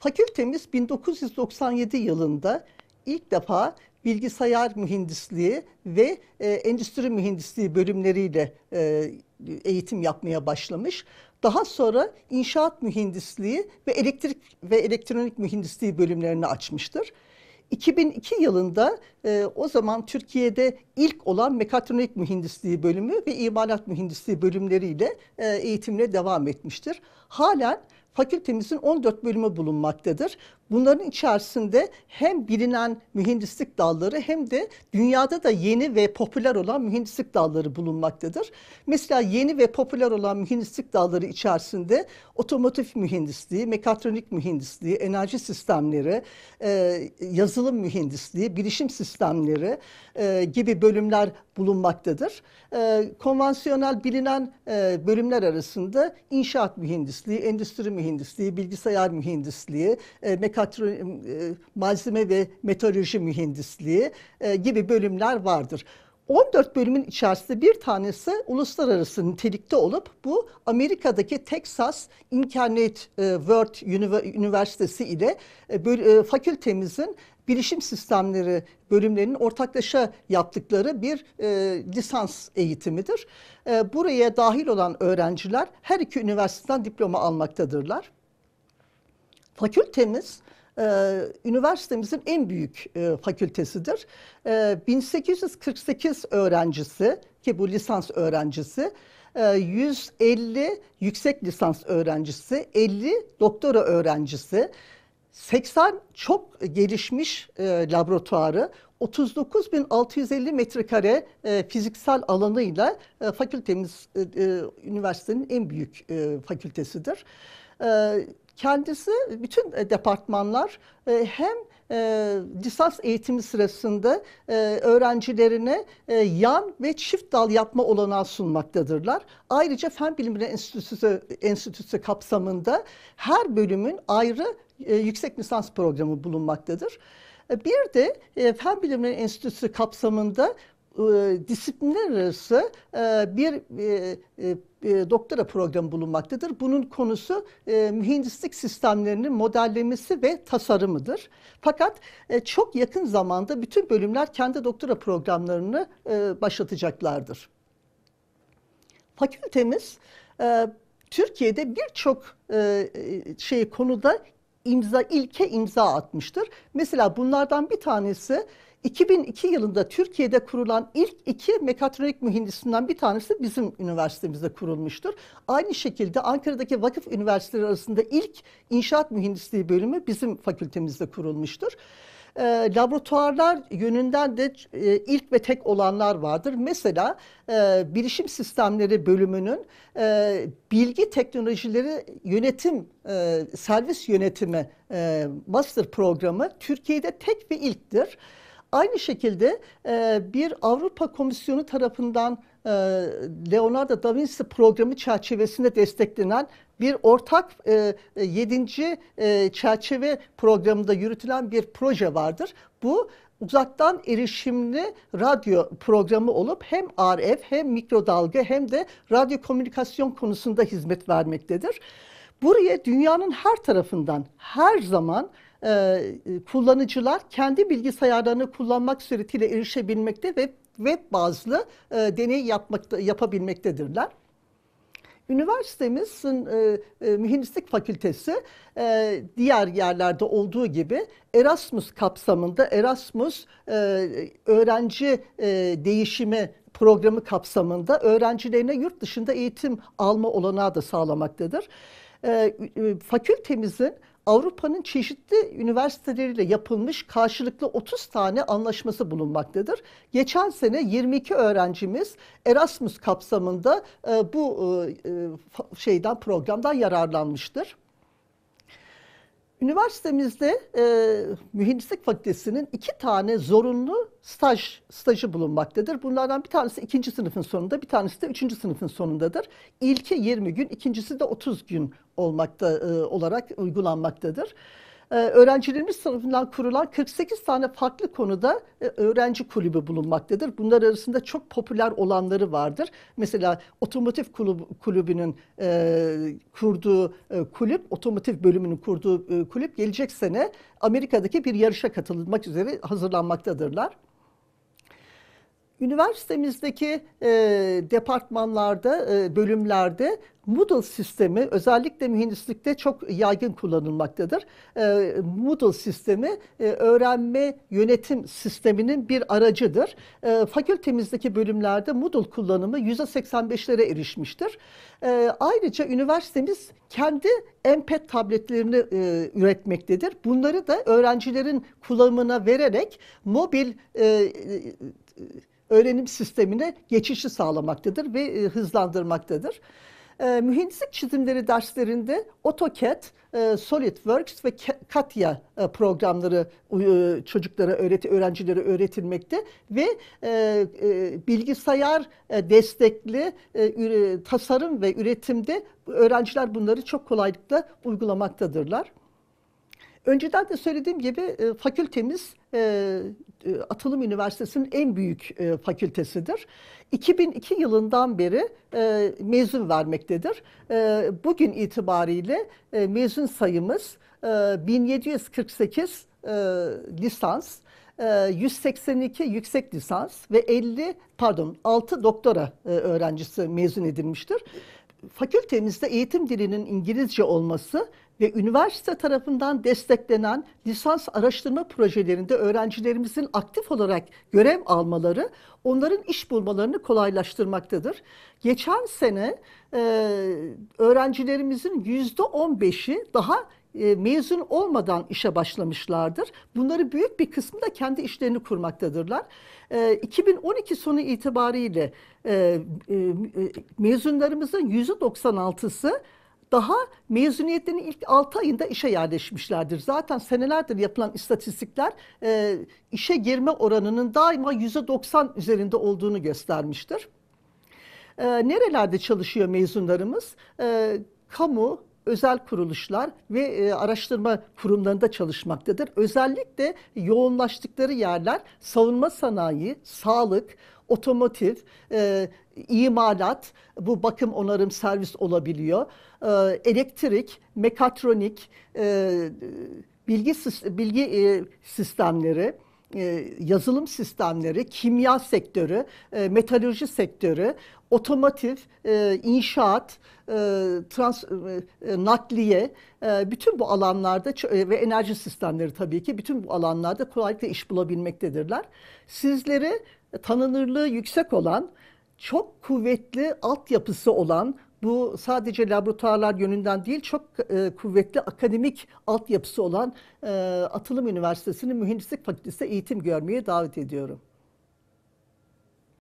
Fakültemiz 1997 yılında ilk defa bilgisayar mühendisliği ve e, endüstri mühendisliği bölümleriyle e, eğitim yapmaya başlamış. Daha sonra inşaat mühendisliği ve elektrik ve elektronik mühendisliği bölümlerini açmıştır. 2002 yılında e, o zaman Türkiye'de ilk olan mekatronik mühendisliği bölümü ve imalat mühendisliği bölümleriyle e, eğitimle devam etmiştir. Halen fakültemizin 14 bölümü bulunmaktadır. Bunların içerisinde hem bilinen mühendislik dalları hem de dünyada da yeni ve popüler olan mühendislik dalları bulunmaktadır. Mesela yeni ve popüler olan mühendislik dalları içerisinde otomotiv mühendisliği, mekatronik mühendisliği, enerji sistemleri, e, yazılım mühendisliği, bilişim sistemleri e, gibi bölümler bulunmaktadır. E, konvansiyonel bilinen bölümler arasında inşaat mühendisliği, endüstri mühendisliği, mühendisliği, bilgisayar mühendisliği, e, mekatro, e, malzeme ve meteoroloji mühendisliği e, gibi bölümler vardır. 14 bölümün içerisinde bir tanesi uluslararası nitelikte olup bu Amerika'daki Texas Internet e, World Üniversitesi ile e, e, fakültemizin bilişim sistemleri bölümlerinin ortaklaşa yaptıkları bir e, lisans eğitimidir. E, buraya dahil olan öğrenciler her iki üniversiteden diploma almaktadırlar. Fakültemiz e, üniversitemizin en büyük e, fakültesidir. E, ee, 1848 öğrencisi ki bu lisans öğrencisi, e, 150 yüksek lisans öğrencisi, 50 doktora öğrencisi, 80 çok gelişmiş e, laboratuvarı, 39.650 metrekare e, fiziksel alanıyla e, fakültemiz e, e, üniversitenin en büyük e, fakültesidir. E, kendisi bütün e, departmanlar e, hem e, lisans eğitimi sırasında öğrencilerine yan ve çift dal yapma olanağı sunmaktadırlar. Ayrıca Fen Bilimleri Enstitüsü, Enstitüsü kapsamında her bölümün ayrı yüksek lisans programı bulunmaktadır. Bir de Fen Bilimleri Enstitüsü kapsamında e, disiplinler arası e, bir e, doktora programı bulunmaktadır. Bunun konusu mühendislik sistemlerinin modellemesi ve tasarımıdır. Fakat çok yakın zamanda bütün bölümler kendi doktora programlarını başlatacaklardır. Fakültemiz Türkiye'de birçok şey konuda imza ilke imza atmıştır. Mesela bunlardan bir tanesi 2002 yılında Türkiye'de kurulan ilk iki mekatronik mühendisinden bir tanesi bizim üniversitemizde kurulmuştur. Aynı şekilde Ankara'daki vakıf üniversiteleri arasında ilk inşaat mühendisliği bölümü bizim fakültemizde kurulmuştur. E, laboratuvarlar yönünden de e, ilk ve tek olanlar vardır. Mesela e, bilişim sistemleri bölümünün e, bilgi teknolojileri yönetim e, servis yönetimi e, master programı Türkiye'de tek ve ilktir. Aynı şekilde e, bir Avrupa Komisyonu tarafından e, Leonardo da Vinci programı çerçevesinde desteklenen bir ortak e, 7. E, e, çerçeve programında yürütülen bir proje vardır. Bu uzaktan erişimli radyo programı olup hem RF hem mikrodalga hem de radyo komünikasyon konusunda hizmet vermektedir. Buraya dünyanın her tarafından her zaman e, kullanıcılar kendi bilgisayarlarını kullanmak suretiyle erişebilmekte ve web bazlı e, deney yapmakta, yapabilmektedirler. Üniversitemizin e, e, mühendislik fakültesi e, diğer yerlerde olduğu gibi Erasmus kapsamında Erasmus e, öğrenci e, değişimi programı kapsamında öğrencilerine yurt dışında eğitim alma olanağı da sağlamaktadır. E, e, fakültemizin Avrupa'nın çeşitli üniversiteleriyle yapılmış karşılıklı 30 tane anlaşması bulunmaktadır. Geçen sene 22 öğrencimiz Erasmus kapsamında e, bu e, e şeyden programdan yararlanmıştır. Üniversitemizde e, mühendislik fakültesinin iki tane zorunlu staj stajı bulunmaktadır. Bunlardan bir tanesi ikinci sınıfın sonunda, bir tanesi de üçüncü sınıfın sonundadır. İlki 20 gün, ikincisi de 30 gün olmakta e, olarak uygulanmaktadır. E, öğrencilerimiz tarafından kurulan 48 tane farklı konuda e, öğrenci kulübü bulunmaktadır. Bunlar arasında çok popüler olanları vardır. Mesela otomotiv kulübünün kurduğu kulüp, otomotiv bölümünün kurduğu kulüp gelecek sene Amerika'daki bir yarışa katılmak üzere hazırlanmaktadırlar. Üniversitemizdeki e, departmanlarda, e, bölümlerde Moodle sistemi özellikle mühendislikte çok yaygın kullanılmaktadır. E, Moodle sistemi e, öğrenme yönetim sisteminin bir aracıdır. E, fakültemizdeki bölümlerde Moodle kullanımı %85'lere erişmiştir. E, ayrıca üniversitemiz kendi MPED tabletlerini e, üretmektedir. Bunları da öğrencilerin kullanımına vererek mobil e, e, öğrenim sistemine geçişi sağlamaktadır ve e, hızlandırmaktadır. E, mühendislik çizimleri derslerinde AutoCAD, e, SolidWorks ve Katya e, programları e, çocuklara, öğreti, öğrencilere öğretilmekte ve e, e, bilgisayar e, destekli e, tasarım ve üretimde öğrenciler bunları çok kolaylıkla uygulamaktadırlar. Önceden de söylediğim gibi e, fakültemiz e, e Atılım Üniversitesi'nin en büyük e, fakültesidir. 2002 yılından beri e, mezun vermektedir. E, bugün itibariyle e, mezun sayımız e, 1748 e, lisans, e, 182 yüksek lisans ve 50 pardon 6 doktora e, öğrencisi mezun edilmiştir fakültemizde eğitim dilinin İngilizce olması ve üniversite tarafından desteklenen lisans araştırma projelerinde öğrencilerimizin aktif olarak görev almaları onların iş bulmalarını kolaylaştırmaktadır. Geçen sene e, öğrencilerimizin %15'i daha e, mezun olmadan işe başlamışlardır. Bunları büyük bir kısmı da kendi işlerini kurmaktadırlar. 2012 e, sonu itibariyle e, mezunlarımızın %96'sı daha mezuniyetlerin ilk 6 ayında işe yerleşmişlerdir. Zaten senelerdir yapılan istatistikler e, işe girme oranının daima %90 üzerinde olduğunu göstermiştir. E, nerelerde çalışıyor mezunlarımız? E, kamu, özel kuruluşlar ve e, araştırma kurumlarında çalışmaktadır. Özellikle yoğunlaştıkları yerler savunma sanayi, sağlık, otomotiv, e, imalat, bu bakım onarım servis olabiliyor, e, elektrik, mekatronik, e, bilgi bilgi e, sistemleri e, yazılım sistemleri, kimya sektörü, e, metalürji sektörü, otomotiv, e, inşaat, trans, nakliye, bütün bu alanlarda ve enerji sistemleri tabii ki bütün bu alanlarda kolaylıkla iş bulabilmektedirler. Sizlere tanınırlığı yüksek olan, çok kuvvetli altyapısı olan, bu sadece laboratuvarlar yönünden değil çok e, kuvvetli akademik altyapısı olan e, Atılım Üniversitesi'nin Mühendislik Fakültesi'ne eğitim görmeye davet ediyorum.